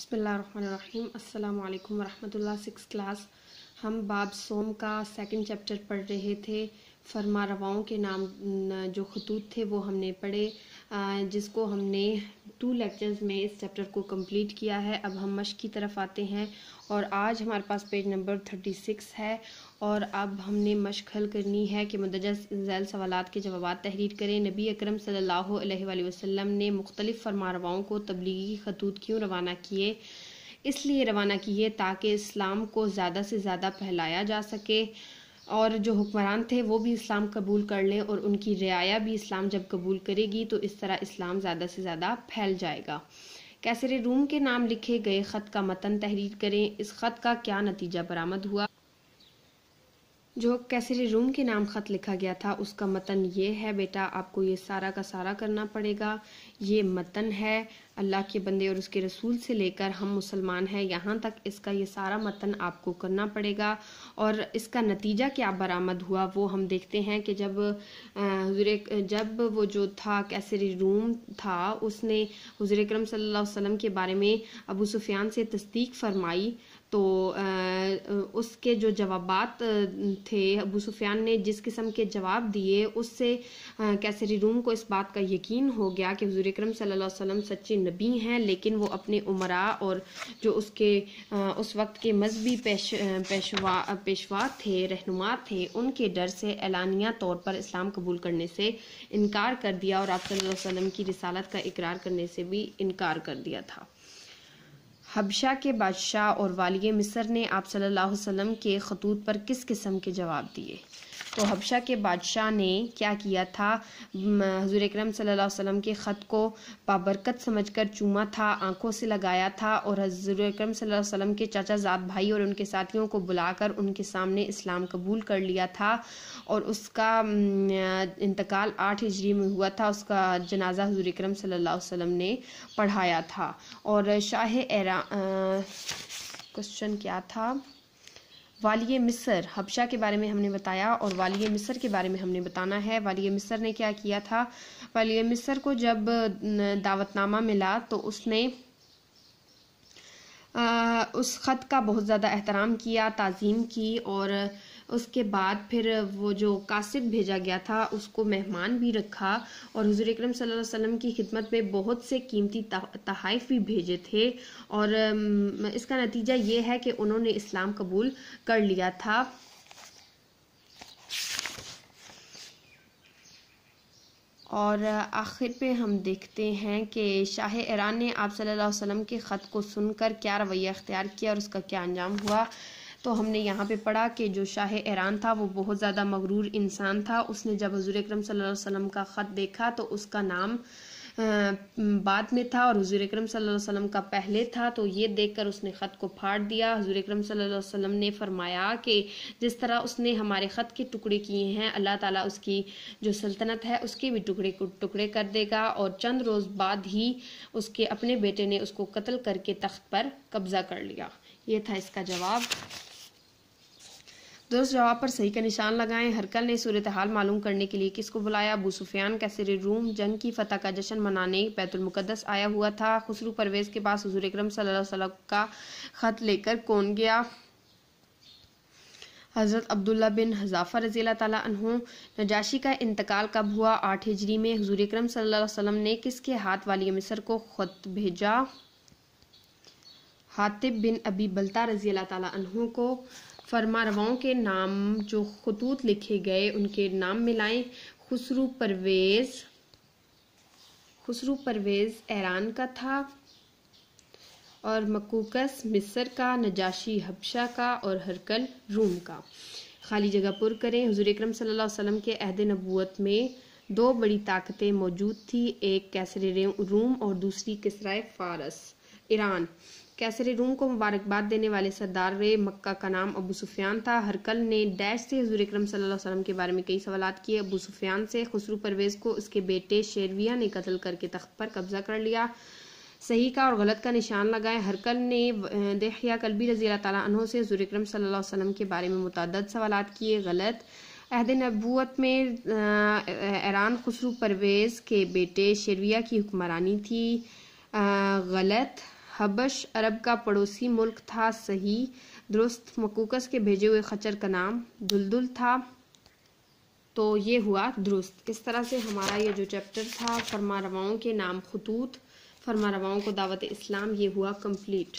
बसमीम अल्लाम वरहमतुल्ला six class हम बाब सोम का सेकंड चैप्टर पढ़ रहे थे फरमा रवाओं के नाम जो खतूत थे वो हमने पढ़े जिसको हमने टू लेक्चर्स में इस चैप्टर को कंप्लीट किया है अब हम मश की तरफ आते हैं और आज हमारे पास पेज नंबर थर्टी सिक्स है और अब हमने मशक हल करनी है कि मुदजा जैल सवाल के जवाब तहरीर करें नबी अकरम सल्लल्लाहु अलैहि वसल्लम ने मुख्तलिफ़ फरमा रवाओं को तबलीगी खतूत क्यों रवाना किए इसलिए रवाना किए ताकि इस्लाम को ज़्यादा से ज़्यादा फैलाया जा सके और जो हुक्मरान थे वो भी इस्लाम कबूल कर लें और उनकी रियाया भी इस्लाम जब कबूल करेगी तो इस तरह इस्लाम ज़्यादा से ज़्यादा फैल जाएगा कैसर रूम के नाम लिखे गए ख़त का मतन तहरीर करें इस ख़त का क्या नतीजा बरामद हुआ जो कैसरी रूम के नाम ख़त लिखा गया था उसका मतन ये है बेटा आपको ये सारा का सारा करना पड़ेगा ये मतन है अल्लाह के बंदे और उसके रसूल से लेकर हम मुसलमान हैं यहाँ तक इसका ये सारा मतन आपको करना पड़ेगा और इसका नतीजा क्या बरामद हुआ वो हम देखते हैं कि जब हजूर जब वो जो था कैसरी रूम था उसने हजूर करम सल्ला वसम के बारे में अबू सुफियान से तस्दीक फरमाई तो उसके जो जवाबात थे अबू सुफियान ने जिस किस्म के जवाब दिए उससे कैसरी रूम को इस बात का यकीन हो गया कि हजूर करम सल्लम सच्चे नबी हैं लेकिन वो अपने उमरा और जो उसके उस वक्त के मजहबी पेश पेशवा पेशवा थे रहनुमा थे उनके डर से एलानिया तौर पर इस्लाम कबूल करने से इनकार कर दिया और आप सल्लम की रिसालत का इकरार करने से भी इनकार कर दिया था हबशा के बादशाह और वाली मिसर ने आप सल्लल्लाहु अलैहि वसल्लम के खतूत पर किस किस्म के जवाब दिए तो हबशा के बादशाह ने क्या किया था हजूर अक्रम सल्ला वसम के ख़त को बाबरकत समझ कर चूमा था आंखों से लगाया था और हजूर अक्रम सल्ला के चाचा जात भाई और उनके साथियों को बुलाकर उनके सामने इस्लाम कबूल कर लिया था और उसका इंतकाल आठ हिजरी में हुआ था उसका जनाजा हजूर अक्रम सल्ला ने पढ़ाया था और शाह एरा क्वेश्चन क्या था वालिय मिसर हबशा के बारे में हमने बताया और वालिय मिसर के बारे में हमने बताना है वालिय मिसर ने क्या किया था वालिय मिसर को जब दावतनामा मिला तो उसने आ, उस ख़त का बहुत ज़्यादा एहतराम किया तज़ीम की और उसके बाद फिर वो जो कासिद भेजा गया था उसको मेहमान भी रखा और हजूर अक्रम वसल्लम की खिदमत में बहुत से कीमती तहाइफ भी भेजे थे और इसका नतीजा ये है कि उन्होंने इस्लाम कबूल कर लिया था और आखिर पे हम देखते हैं कि शाह ईरान ने आप सल्लल्लाहु अलैहि वसल्लम के ख़त को सुनकर क्या रवैया अख्तियार किया और उसका क्या अंजाम हुआ तो हमने यहाँ पे पढ़ा कि जो शाह ईरान था वो बहुत ज़्यादा मगरूर इंसान था उसने जब हजूर अक्रम सम का ख़त देखा तो उसका नाम बाद में था और हजूर अक्रम सम का पहले था तो ये देखकर उसने ख़त को फाड़ दिया हजूर अक्रम सम ने फरमाया कि जिस तरह उसने हमारे ख़त के टुकड़े किए हैं अल्लाह ताला उसकी जो सल्तनत है उसके भी टुकड़े को टुकड़े कर देगा और चंद रोज़ बाद ही उसके अपने बेटे ने उसको कत्ल करके तख्त पर कब्ज़ा कर लिया ये था इसका जवाब दुरुस्त जवाब पर सही का निशान लगाएं हरकल ने सूरत हाल मालूम करने के लिए किसको बुलाया अबू सुफियान कैसे रूम जंग की फतह का जश्न मनाने बैतुलमुकदस आया हुआ था खुसरू परवेज के पास हजूर अक्रम सल्लम का ख़त लेकर कौन गया हज़रत अब्दुल्ला बिन हजाफा रजील तहों नजाशी का इंतकाल कब हुआ आठ हिजरी में हजूर अक्रम सल्लम ने किसके हाथ वाली मिसर को ख़त भेजा हातिब बिन अबी बलता रज़ी तहों को फरमारवाओं के नाम जो खतूत लिखे गए उनके नाम मिलाएं Khusrau Parvez Khusrau Parvez Iran का था और मकूकस मिस्र का नजाशी हबशा का और हरकल रूम का खाली जगह पुर करें हजूर अक्रम वसल्लम के अहद नबूत में दो बड़ी ताकतें मौजूद थी एक कैसर रूम और दूसरी किसराए फारस ईरान कैसर रूम को मुबारकबाद देने वाले सरदार मक्का का नाम अबू सुफियान था हरकल ने डैश से हजूर अक्रम वसल्लम के बारे में कई सवाल किए अबू सुफियान से खसरू परवेज को उसके बेटे शेरविया ने कत्ल करके तख्त पर कब्जा कर लिया सही का और गलत का निशान लगाए हरकल ने देखिया कलबी रजी तहों से हजूर अक्रम वसल्लम के बारे में मुतद सवाल किए गलत अहद नबूत में ईरान खसरू परवेज़ के बेटे शेरविया की हुक्मरानी थी आ, गलत हबश अरब का पड़ोसी मुल्क था सही दुरुस्त मकूकस के भेजे हुए खचर का नाम दुलदुल था तो ये हुआ दुरुस्त इस तरह से हमारा ये जो चैप्टर था फरमा रवाओं के नाम खतूत फरमा रवाओं को दावत इस्लाम ये हुआ कंप्लीट